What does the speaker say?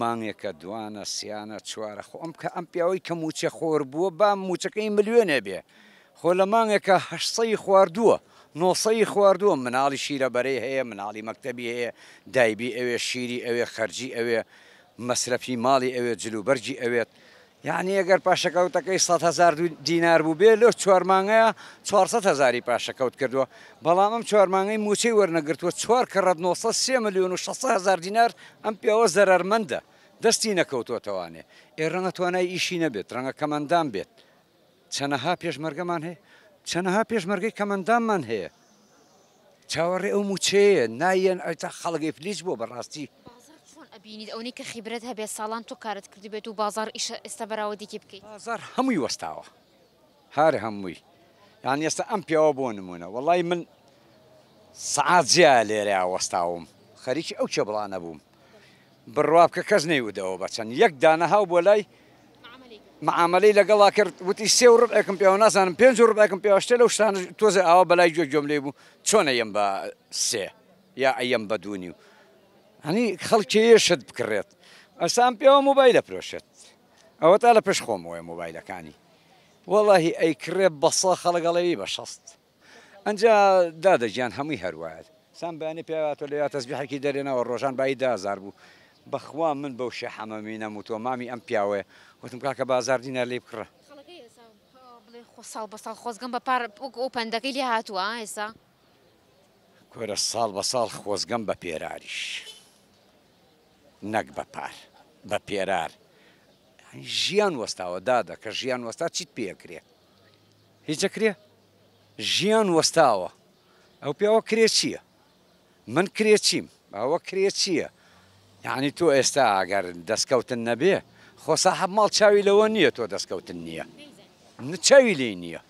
مانگێکە دوانە سیانە چوارە خۆ ئەم کە ئەم پیاوەی کە موچە خۆر بووە با موچەکەی ملیێنێ بێ خۆ لە مانگێکە هەشسەی خواردووە نۆسەی خواردووە مناڵی شیرەبەرەی هەیە مناڵی مەکتتەبی هەیە دایبی ئەوێ شیری ئەوێ خەرجی ئەوێ مەسرەفی ماڵی ئەوێ جلوبەرجی ئەوێت یعنی ئەگەر پاشەکەوتەکەی 100هزار دینار بوو بێ لە چوارمانگەیە 400 هزاری پاشەکەوت کردووە بەڵام ئەم چوارمانگەی موچەی وەرنەگرتووە چوار کەڕەت 900 میلیون و 600 هزار دینار ئەم پیاوە زەرەرمەندە دەستی نەکەوتوتەوانێ ئێڕەنگە توانای ئیشی نەبێت ڕەنگە کەمەندان بێت چەنەها پێشمەرگەمان هەیە چەنەها پێشمەرگەی کەمەندانمان هەیە چاوەڕێ ئەو موچەیە نایەن ئەتا خەڵگەی پلیس بۆ بەڕاستی چۆن ئەبینیت ئەوەی کە خیبرەت هەبێت ساڵان تۆ کارت کردی بێت و بازار ئێستا بەراوە دیکی بکەیت بازار هەمووی وەستاوە هەر هەمووی یان ئێستا ئەم پیاوە بۆ نمونە وڵی من سعات زیە لێرە وەستاوم خەریکی ئەو چە بڵانە بووم بڕواب کە کەس نەیودەوە بەچەند یەک داەهاو بۆ لای معاملی لەگەڵا کرد وتی سێ ڕێکم پێوە نازانم پێنج ڕێکم پێواشتە لەو شتان تۆزە ئاوە بەلای جۆ جۆملێ بوو چۆنە ئەم بە سێ یا ئەم بە دوونی و هەنی خەڵکیشت بکڕێت ئەسان پێوە موبایل دەپرۆشێت ئەوە تا لە پێش خۆم وە موبایلەکانی وەڵی ئەیکرێ بەسە خەڵگەڵەوی بە شەست ئەجا دادەگیان هەمووی هەروایەت سام بەانی پێواتۆ لە تەزبیحکی دەرێنەوە ڕۆژان بای دازار بوو بەخوا من بەو شە حەمەمینە و تۆ مامی ئەم پیاوێ وتم کاکە بازاردینە لێ بکڕە ساڵ بە ساڵ خۆزگەم بە پندەکەی لێ هاتووە ئێستا کۆرە ساڵ بە ساڵ خۆزگەم بە پێراریش. نەک بە پار بە پێرار ژیان وەستاوە دادا کە ژیان وەستا چیت پێکرێ هیچەکرێ ژیان وەستاوە ئەو پیاوە کرێ چییە من کرێ چیم ئەوە کرێ چییە یعنی تۆ ئێستا ئاگەر دەستکەوتن نەبێ خۆسا هەب ماڵ چاوی لەوە نییە تۆ دەستکەوتن نییە چاوی لی نییە